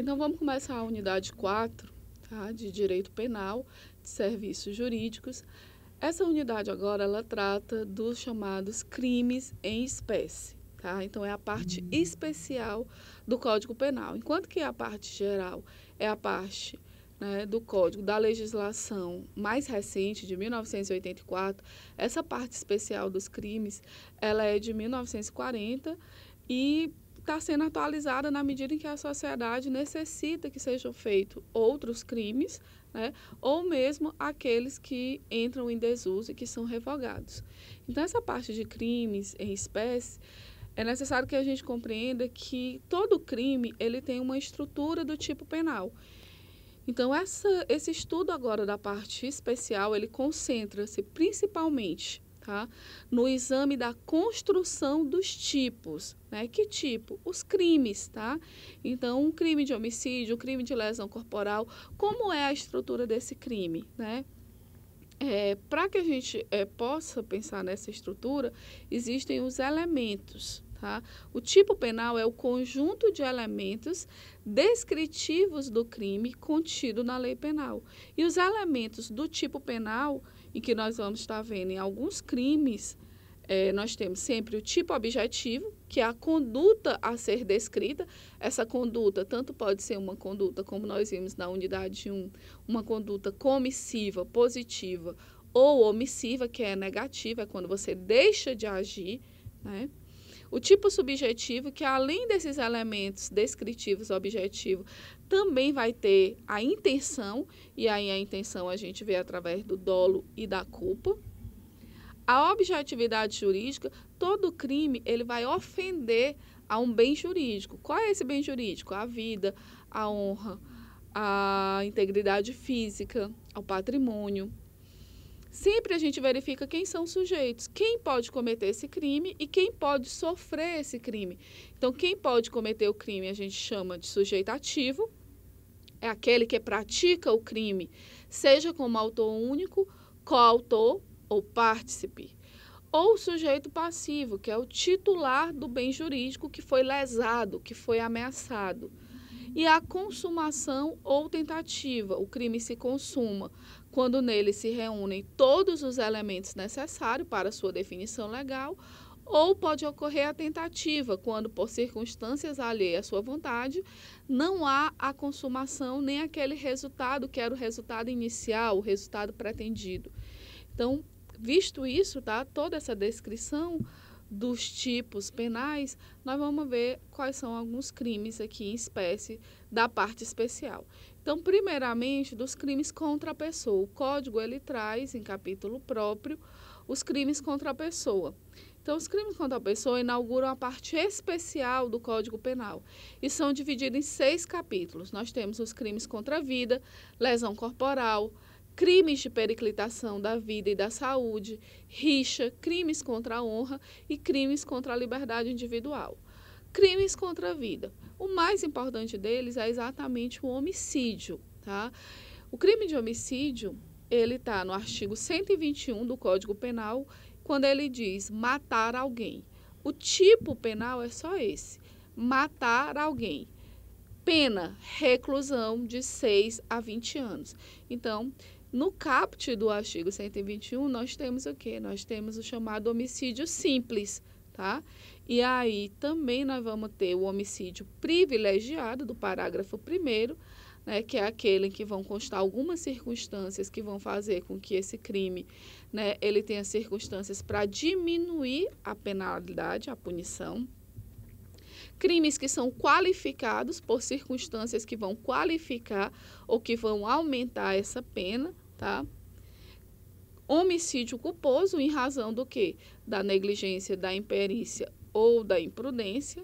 então vamos começar a unidade 4, tá? De Direito Penal de Serviços Jurídicos. Essa unidade agora, ela trata dos chamados crimes em espécie, tá? Então é a parte especial do Código Penal. Enquanto que a parte geral é a parte né, do Código da legislação mais recente, de 1984, essa parte especial dos crimes, ela é de 1940 e está sendo atualizada na medida em que a sociedade necessita que sejam feitos outros crimes, né, ou mesmo aqueles que entram em desuso e que são revogados. Então, essa parte de crimes em espécie, é necessário que a gente compreenda que todo crime ele tem uma estrutura do tipo penal. Então, essa, esse estudo agora da parte especial, ele concentra-se principalmente Tá? No exame da construção dos tipos, né? Que tipo? Os crimes, tá? Então, um crime de homicídio, um crime de lesão corporal, como é a estrutura desse crime, né? É, Para que a gente é, possa pensar nessa estrutura, existem os elementos. Tá? O tipo penal é o conjunto de elementos descritivos do crime contido na lei penal. E os elementos do tipo penal e que nós vamos estar vendo em alguns crimes, é, nós temos sempre o tipo objetivo, que é a conduta a ser descrita. Essa conduta tanto pode ser uma conduta, como nós vimos na unidade 1, uma conduta comissiva, positiva, ou omissiva, que é negativa, é quando você deixa de agir, né? O tipo subjetivo, que além desses elementos descritivos, objetivo, também vai ter a intenção, e aí a intenção a gente vê através do dolo e da culpa. A objetividade jurídica, todo crime ele vai ofender a um bem jurídico. Qual é esse bem jurídico? A vida, a honra, a integridade física, ao patrimônio sempre a gente verifica quem são os sujeitos, quem pode cometer esse crime e quem pode sofrer esse crime. Então, quem pode cometer o crime a gente chama de sujeito ativo, é aquele que pratica o crime, seja como autor único, coautor ou partícipe. Ou o sujeito passivo, que é o titular do bem jurídico que foi lesado, que foi ameaçado e a consumação ou tentativa. O crime se consuma quando nele se reúnem todos os elementos necessários para sua definição legal, ou pode ocorrer a tentativa, quando, por circunstâncias alheias à sua vontade, não há a consumação nem aquele resultado que era o resultado inicial, o resultado pretendido. Então, visto isso, tá? Toda essa descrição dos tipos penais, nós vamos ver quais são alguns crimes aqui em espécie da parte especial. Então, primeiramente, dos crimes contra a pessoa. O código ele traz em capítulo próprio os crimes contra a pessoa. Então, os crimes contra a pessoa inauguram a parte especial do Código Penal e são divididos em seis capítulos. Nós temos os crimes contra a vida, lesão corporal, crimes de periclitação da vida e da saúde, rixa, crimes contra a honra e crimes contra a liberdade individual. Crimes contra a vida. O mais importante deles é exatamente o homicídio, tá? O crime de homicídio, ele está no artigo 121 do Código Penal, quando ele diz matar alguém. O tipo penal é só esse, matar alguém. Pena, reclusão de 6 a 20 anos. Então, no caput do artigo 121, nós temos o quê? Nós temos o chamado homicídio simples, tá? E aí também nós vamos ter o homicídio privilegiado do parágrafo 1 né, que é aquele em que vão constar algumas circunstâncias que vão fazer com que esse crime né, ele tenha circunstâncias para diminuir a penalidade, a punição. Crimes que são qualificados por circunstâncias que vão qualificar ou que vão aumentar essa pena, tá? Homicídio culposo em razão do que? Da negligência, da imperícia ou da imprudência.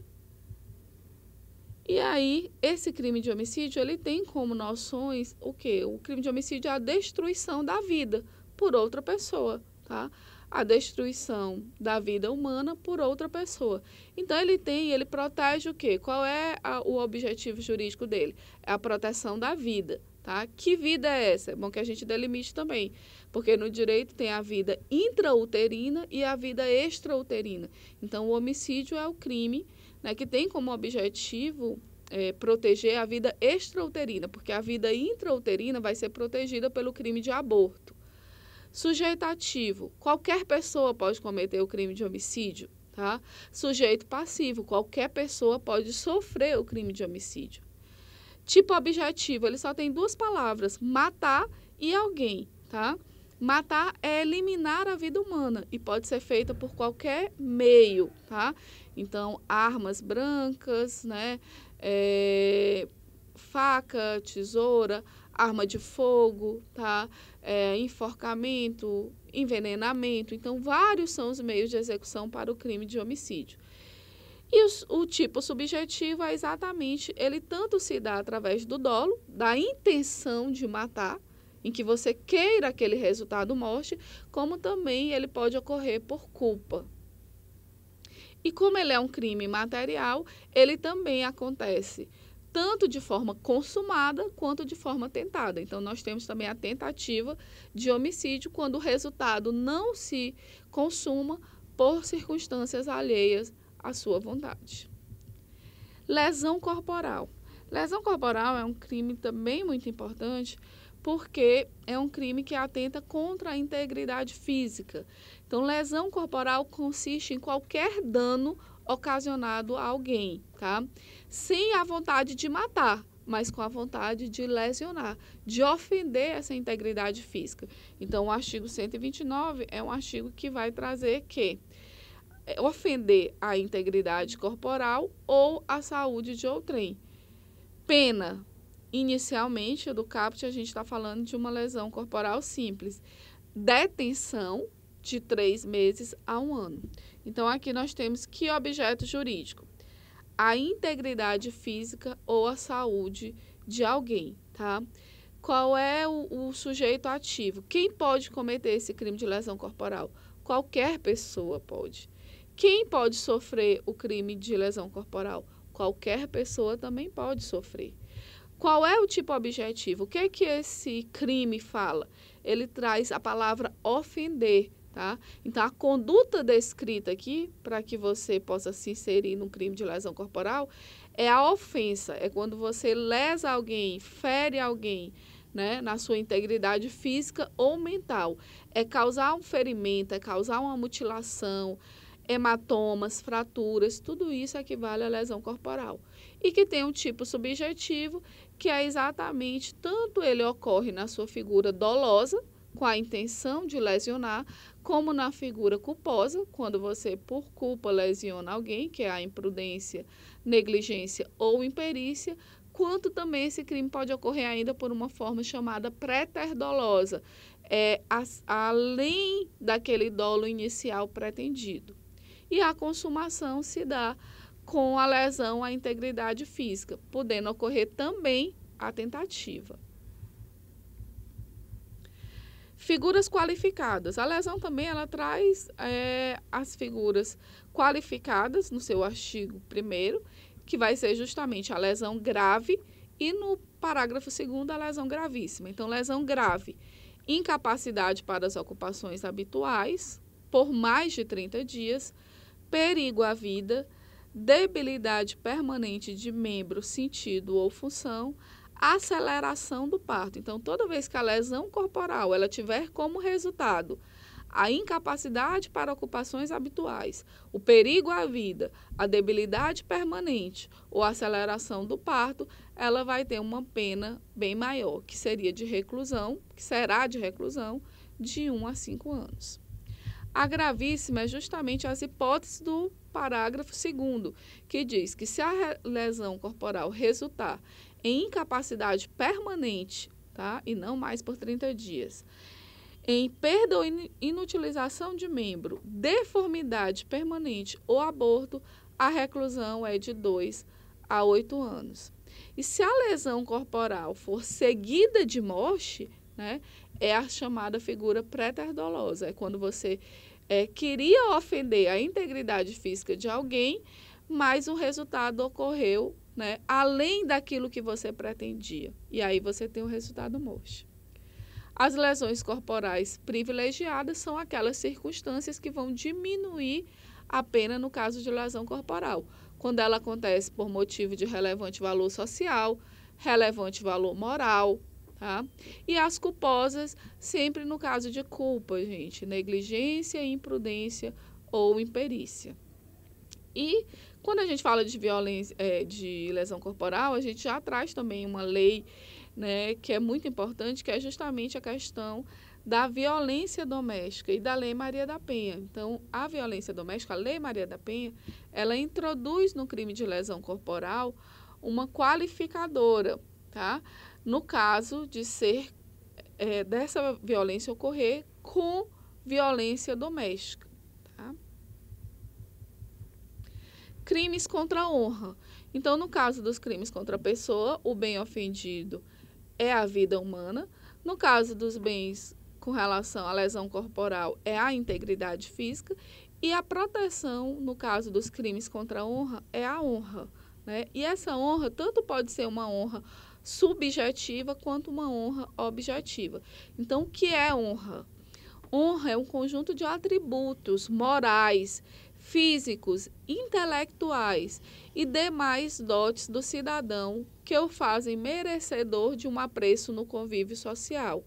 E aí, esse crime de homicídio, ele tem como noções o quê? O crime de homicídio é a destruição da vida por outra pessoa, tá? A destruição da vida humana por outra pessoa. Então, ele tem, ele protege o quê? Qual é a, o objetivo jurídico dele? É a proteção da vida, Tá? Que vida é essa? É bom que a gente delimite também, porque no direito tem a vida intrauterina e a vida extrauterina. Então, o homicídio é o crime né, que tem como objetivo é, proteger a vida extrauterina, porque a vida intrauterina vai ser protegida pelo crime de aborto. Sujeitativo, qualquer pessoa pode cometer o crime de homicídio. Tá? Sujeito passivo, qualquer pessoa pode sofrer o crime de homicídio. Tipo objetivo, ele só tem duas palavras: matar e alguém, tá? Matar é eliminar a vida humana e pode ser feita por qualquer meio, tá? Então, armas brancas, né? É, faca, tesoura, arma de fogo, tá? É, enforcamento, envenenamento. Então, vários são os meios de execução para o crime de homicídio. E o tipo subjetivo é exatamente, ele tanto se dá através do dolo, da intenção de matar, em que você queira aquele resultado morte, como também ele pode ocorrer por culpa. E como ele é um crime material, ele também acontece tanto de forma consumada quanto de forma tentada. Então, nós temos também a tentativa de homicídio quando o resultado não se consuma por circunstâncias alheias a sua vontade. Lesão corporal. Lesão corporal é um crime também muito importante porque é um crime que atenta contra a integridade física. Então, lesão corporal consiste em qualquer dano ocasionado a alguém, tá? Sem a vontade de matar, mas com a vontade de lesionar, de ofender essa integridade física. Então, o artigo 129 é um artigo que vai trazer que é, ofender a integridade corporal ou a saúde de outrem. Pena. Inicialmente, do CAPT, a gente está falando de uma lesão corporal simples. Detenção de três meses a um ano. Então, aqui nós temos que objeto jurídico? A integridade física ou a saúde de alguém, tá? Qual é o, o sujeito ativo? Quem pode cometer esse crime de lesão corporal? Qualquer pessoa pode. Quem pode sofrer o crime de lesão corporal? Qualquer pessoa também pode sofrer. Qual é o tipo objetivo? O que é que esse crime fala? Ele traz a palavra ofender, tá? Então a conduta descrita aqui, para que você possa se inserir num crime de lesão corporal, é a ofensa, é quando você lesa alguém, fere alguém, né, na sua integridade física ou mental. É causar um ferimento, é causar uma mutilação, hematomas, fraturas, tudo isso equivale à lesão corporal. E que tem um tipo subjetivo, que é exatamente tanto ele ocorre na sua figura dolosa, com a intenção de lesionar, como na figura culposa, quando você por culpa lesiona alguém, que é a imprudência, negligência ou imperícia, quanto também esse crime pode ocorrer ainda por uma forma chamada preterdolosa, é, além daquele dolo inicial pretendido e a consumação se dá com a lesão à integridade física, podendo ocorrer também a tentativa. Figuras qualificadas. A lesão também ela traz é, as figuras qualificadas no seu artigo 1, que vai ser justamente a lesão grave, e no parágrafo 2, a lesão gravíssima. Então, lesão grave, incapacidade para as ocupações habituais por mais de 30 dias, perigo à vida, debilidade permanente de membro, sentido ou função, aceleração do parto. Então, toda vez que a lesão corporal ela tiver como resultado a incapacidade para ocupações habituais, o perigo à vida, a debilidade permanente ou aceleração do parto, ela vai ter uma pena bem maior, que seria de reclusão, que será de reclusão de 1 a 5 anos. A gravíssima é justamente as hipóteses do parágrafo 2, que diz que se a lesão corporal resultar em incapacidade permanente, tá? E não mais por 30 dias. Em perda ou inutilização de membro, deformidade permanente ou aborto, a reclusão é de 2 a 8 anos. E se a lesão corporal for seguida de morte, né, é a chamada figura pré terdolosa É quando você é, queria ofender a integridade física de alguém, mas o resultado ocorreu né, além daquilo que você pretendia. E aí você tem o um resultado morte. As lesões corporais privilegiadas são aquelas circunstâncias que vão diminuir a pena no caso de lesão corporal, quando ela acontece por motivo de relevante valor social, relevante valor moral, Tá? E as culposas, sempre no caso de culpa, gente, negligência, imprudência ou imperícia. E quando a gente fala de violência, é, de lesão corporal, a gente já traz também uma lei né, que é muito importante, que é justamente a questão da violência doméstica e da Lei Maria da Penha. Então, a violência doméstica, a Lei Maria da Penha, ela introduz no crime de lesão corporal uma qualificadora, tá? no caso de ser é, dessa violência ocorrer com violência doméstica. Tá? Crimes contra a honra. Então, no caso dos crimes contra a pessoa, o bem ofendido é a vida humana. No caso dos bens com relação à lesão corporal, é a integridade física. E a proteção, no caso dos crimes contra a honra, é a honra. Né? E essa honra tanto pode ser uma honra subjetiva quanto uma honra objetiva. Então, o que é honra? Honra é um conjunto de atributos morais, físicos, intelectuais e demais dotes do cidadão que o fazem merecedor de um apreço no convívio social.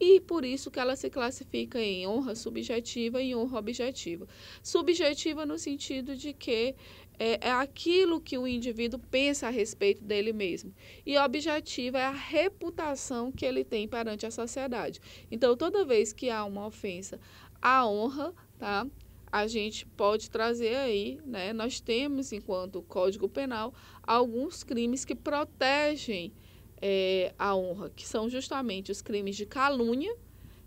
E por isso que ela se classifica em honra subjetiva e honra objetiva. Subjetiva no sentido de que é, é aquilo que o indivíduo pensa a respeito dele mesmo. E objetivo é a reputação que ele tem perante a sociedade. Então, toda vez que há uma ofensa à honra, tá? a gente pode trazer aí, né? Nós temos, enquanto Código Penal, alguns crimes que protegem é, a honra, que são justamente os crimes de calúnia,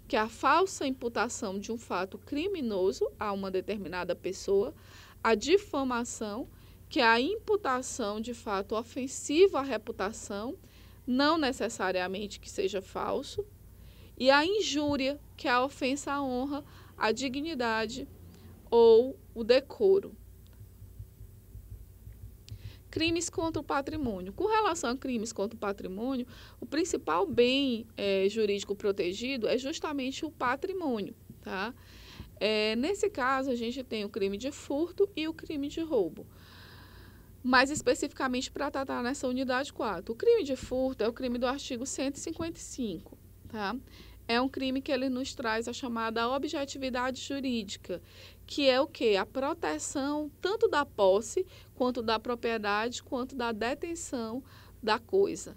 que é a falsa imputação de um fato criminoso a uma determinada pessoa, a difamação, que é a imputação de fato ofensivo à reputação, não necessariamente que seja falso, e a injúria, que é a ofensa à honra, à dignidade ou o decoro. Crimes contra o patrimônio. Com relação a crimes contra o patrimônio, o principal bem é, jurídico protegido é justamente o patrimônio, tá? É, nesse caso, a gente tem o crime de furto e o crime de roubo. Mais especificamente para tratar nessa unidade 4. O crime de furto é o crime do artigo 155, tá? É um crime que ele nos traz a chamada objetividade jurídica, que é o que? A proteção tanto da posse, quanto da propriedade, quanto da detenção da coisa.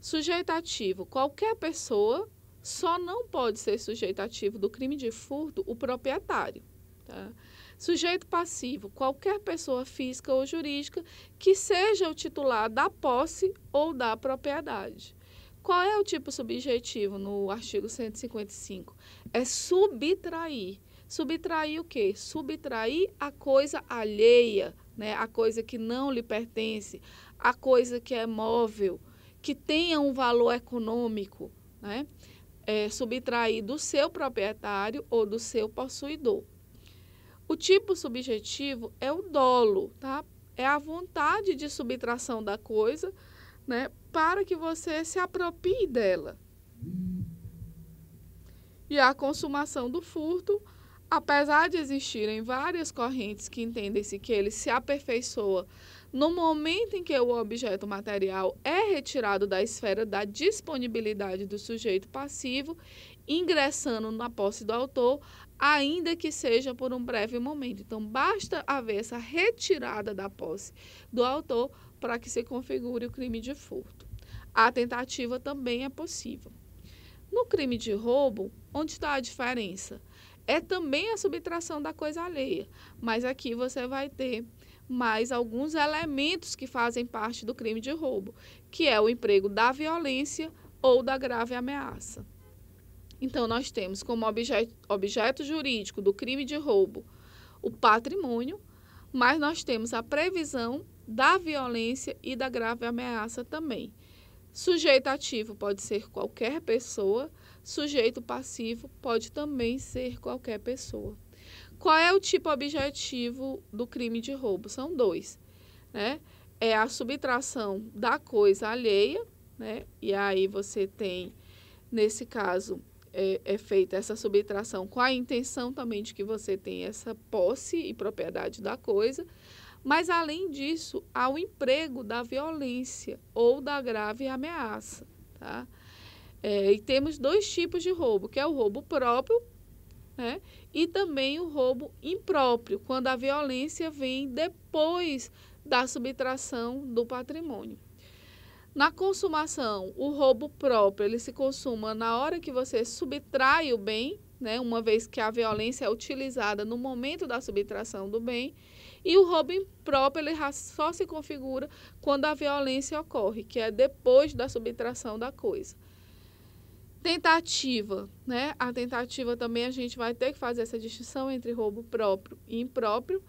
Sujeitativo, qualquer pessoa só não pode ser sujeito ativo do crime de furto o proprietário. Tá? Sujeito passivo, qualquer pessoa física ou jurídica que seja o titular da posse ou da propriedade. Qual é o tipo subjetivo no artigo 155? É subtrair. Subtrair o quê? Subtrair a coisa alheia, né? a coisa que não lhe pertence, a coisa que é móvel, que tenha um valor econômico. Né? é, subtrair do seu proprietário ou do seu possuidor. O tipo subjetivo é o dolo, tá? É a vontade de subtração da coisa, né, para que você se apropie dela. E a consumação do furto, apesar de existirem várias correntes que entendem-se que ele se aperfeiçoa no momento em que o objeto material é retirado da esfera da disponibilidade do sujeito passivo, ingressando na posse do autor, ainda que seja por um breve momento. Então, basta haver essa retirada da posse do autor para que se configure o crime de furto. A tentativa também é possível. No crime de roubo, onde está a diferença? É também a subtração da coisa alheia, mas aqui você vai ter mas alguns elementos que fazem parte do crime de roubo, que é o emprego da violência ou da grave ameaça. Então, nós temos como objeto, objeto jurídico do crime de roubo o patrimônio, mas nós temos a previsão da violência e da grave ameaça também. Sujeito ativo pode ser qualquer pessoa, sujeito passivo pode também ser qualquer pessoa. Qual é o tipo objetivo do crime de roubo? São dois, né? É a subtração da coisa alheia, né? E aí você tem, nesse caso, é, é, feita essa subtração com a intenção também de que você tenha essa posse e propriedade da coisa. Mas, além disso, há o emprego da violência ou da grave ameaça. Tá? É, e temos dois tipos de roubo, que é o roubo próprio né, e também o roubo impróprio, quando a violência vem depois da subtração do patrimônio. Na consumação, o roubo próprio, ele se consuma na hora que você subtrai o bem, né, uma vez que a violência é utilizada no momento da subtração do bem, e o roubo impróprio, ele só se configura quando a violência ocorre, que é depois da subtração da coisa. Tentativa, né? A tentativa também a gente vai ter que fazer essa distinção entre roubo próprio e impróprio.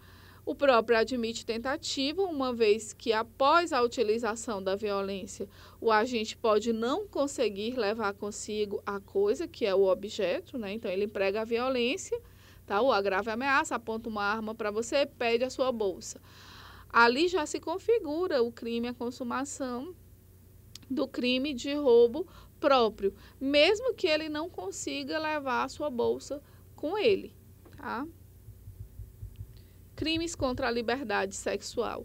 O próprio admite tentativa, uma vez que após a utilização da violência, o agente pode não conseguir levar consigo a coisa que é o objeto, né? Então ele emprega a violência, tá? Ou agrava a ameaça, aponta uma arma para você, pede a sua bolsa. Ali já se configura o crime, a consumação do crime de roubo próprio, mesmo que ele não consiga levar a sua bolsa com ele. Tá? Crimes contra a liberdade sexual.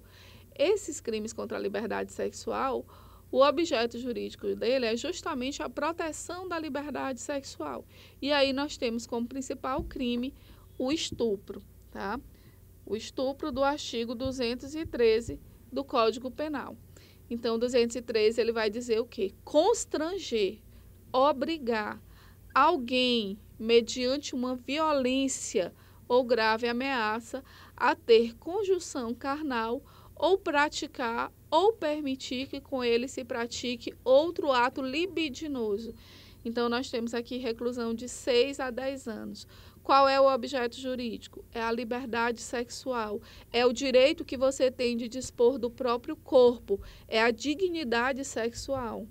Esses crimes contra a liberdade sexual, o objeto jurídico dele é justamente a proteção da liberdade sexual. E aí nós temos como principal crime o estupro, tá? O estupro do artigo 213 do Código Penal. Então, 203 ele vai dizer o quê? Constranger, obrigar alguém, mediante uma violência ou grave ameaça, a ter conjunção carnal ou praticar ou permitir que com ele se pratique outro ato libidinoso. Então, nós temos aqui reclusão de 6 a 10 anos. Qual é o objeto jurídico? É a liberdade sexual. É o direito que você tem de dispor do próprio corpo. É a dignidade sexual.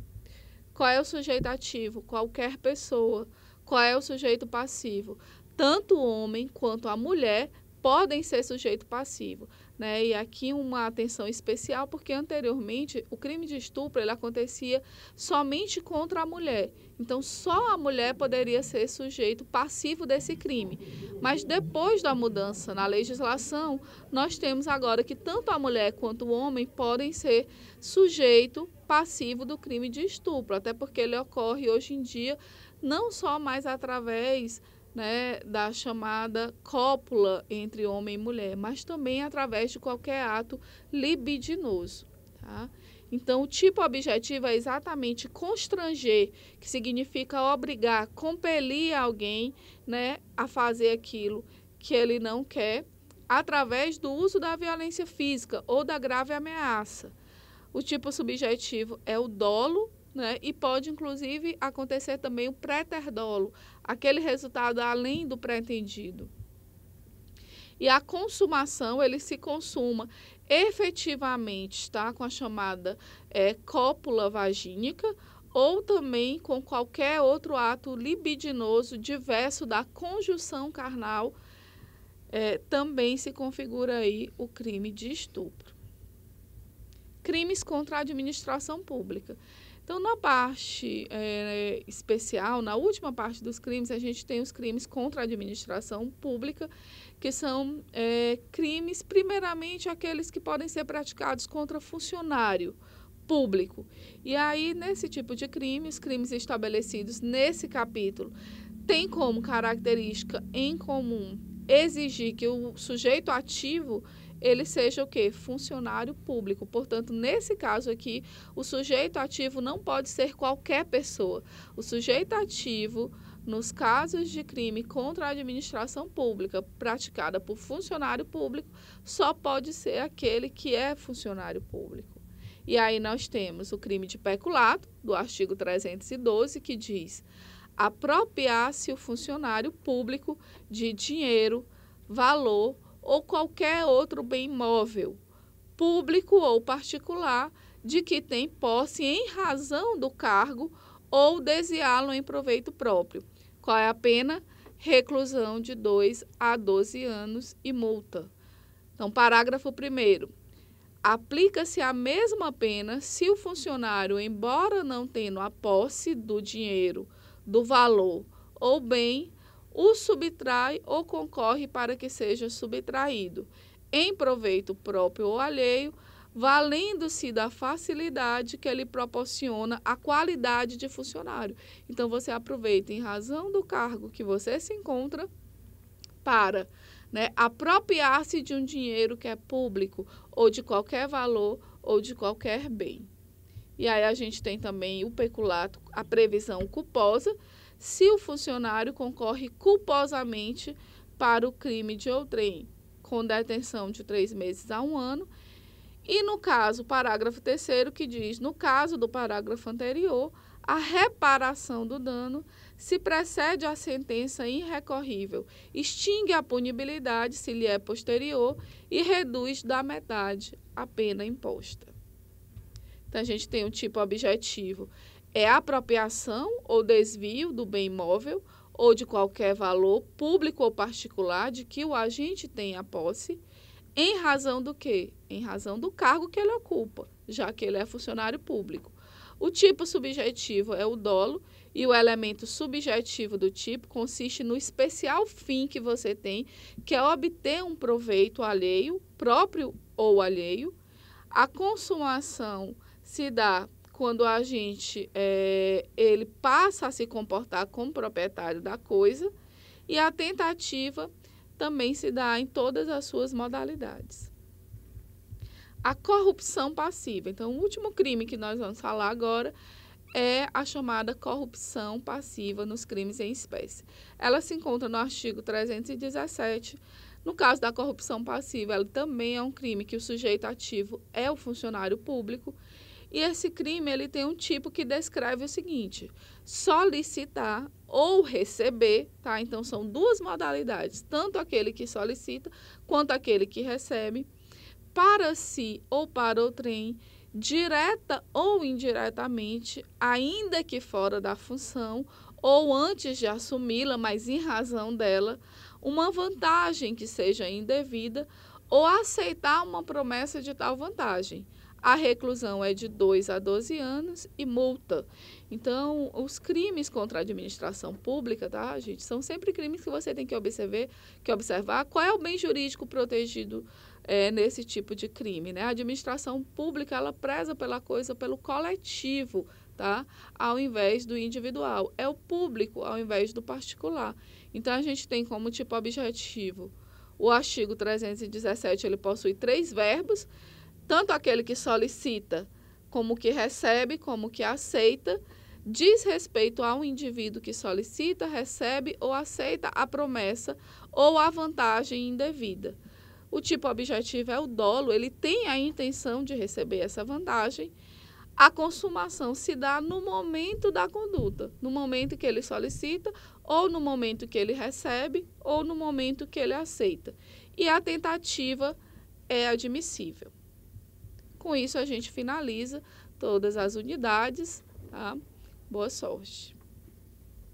Qual é o sujeito ativo? Qualquer pessoa. Qual é o sujeito passivo? Tanto o homem quanto a mulher podem ser sujeito passivo. Né? E aqui uma atenção especial, porque anteriormente o crime de estupro ele acontecia somente contra a mulher. Então só a mulher poderia ser sujeito passivo desse crime. Mas depois da mudança na legislação, nós temos agora que tanto a mulher quanto o homem podem ser sujeito passivo do crime de estupro, até porque ele ocorre hoje em dia não só mais através né, da chamada cópula entre homem e mulher, mas também através de qualquer ato libidinoso. Tá? Então, o tipo objetivo é exatamente constranger, que significa obrigar, compelir alguém né, a fazer aquilo que ele não quer, através do uso da violência física ou da grave ameaça. O tipo subjetivo é o dolo né? E pode, inclusive, acontecer também o preterdolo, aquele resultado além do pretendido. E a consumação, ele se consuma efetivamente, tá? Com a chamada é, cópula vagínica ou também com qualquer outro ato libidinoso diverso da conjunção carnal, é, também se configura aí o crime de estupro. Crimes contra a administração pública. Então, na parte é, especial, na última parte dos crimes, a gente tem os crimes contra a administração pública, que são é, crimes, primeiramente, aqueles que podem ser praticados contra funcionário público. E aí, nesse tipo de crime, os crimes estabelecidos nesse capítulo têm como característica em comum exigir que o sujeito ativo ele seja o quê? Funcionário público. Portanto, nesse caso aqui, o sujeito ativo não pode ser qualquer pessoa. O sujeito ativo, nos casos de crime contra a administração pública praticada por funcionário público, só pode ser aquele que é funcionário público. E aí nós temos o crime de peculato, do artigo 312, que diz apropriar-se o funcionário público de dinheiro, valor ou qualquer outro bem móvel, público ou particular, de que tem posse em razão do cargo ou desviá-lo em proveito próprio. Qual é a pena? Reclusão de 2 a 12 anos e multa. Então, parágrafo 1. Aplica-se a mesma pena se o funcionário, embora não tendo a posse do dinheiro, do valor ou bem, o subtrai ou concorre para que seja subtraído, em proveito próprio ou alheio, valendo-se da facilidade que ele proporciona à qualidade de funcionário. Então você aproveita em razão do cargo que você se encontra para né, apropriar-se de um dinheiro que é público ou de qualquer valor ou de qualquer bem. E aí a gente tem também o peculato, a previsão culposa, se o funcionário concorre culposamente para o crime de outrem, com detenção de três meses a um ano. E no caso, parágrafo terceiro, que diz, no caso do parágrafo anterior, a reparação do dano se precede à sentença irrecorrível, extingue a punibilidade se lhe é posterior e reduz da metade a pena imposta. Então, a gente tem o um tipo objetivo, é apropriação ou desvio do bem imóvel ou de qualquer valor público ou particular de que o agente tem a posse, em razão do que? Em razão do cargo que ele ocupa, já que ele é funcionário público. O tipo subjetivo é o dolo e o elemento subjetivo do tipo consiste no especial fim que você tem, que é obter um proveito alheio, próprio ou alheio. A consumação se dá quando a gente é, ele passa a se comportar como proprietário da coisa e a tentativa também se dá em todas as suas modalidades. A corrupção passiva. Então, o último crime que nós vamos falar agora é a chamada corrupção passiva nos crimes em espécie. Ela se encontra no artigo 317. No caso da corrupção passiva, ela também é um crime que o sujeito ativo é o funcionário público e esse crime ele tem um tipo que descreve o seguinte: solicitar ou receber, tá? Então são duas modalidades, tanto aquele que solicita quanto aquele que recebe para si ou para trem, direta ou indiretamente, ainda que fora da função ou antes de assumi-la, mas em razão dela, uma vantagem que seja indevida ou aceitar uma promessa de tal vantagem a reclusão é de 2 a 12 anos e multa. Então, os crimes contra a administração pública, tá, gente, são sempre crimes que você tem que observar, que observar qual é o bem jurídico protegido é, nesse tipo de crime, né? A administração pública, ela preza pela coisa, pelo coletivo, tá? Ao invés do individual. É o público ao invés do particular. Então, a gente tem como tipo objetivo o artigo 317, ele possui três verbos, tanto aquele que solicita, como que recebe, como que aceita, diz respeito ao indivíduo que solicita, recebe ou aceita a promessa ou a vantagem indevida. O tipo objetivo é o dolo, ele tem a intenção de receber essa vantagem. A consumação se dá no momento da conduta, no momento que ele solicita, ou no momento que ele recebe, ou no momento que ele aceita. E a tentativa é admissível. Com isso, a gente finaliza todas as unidades. Tá? Boa sorte!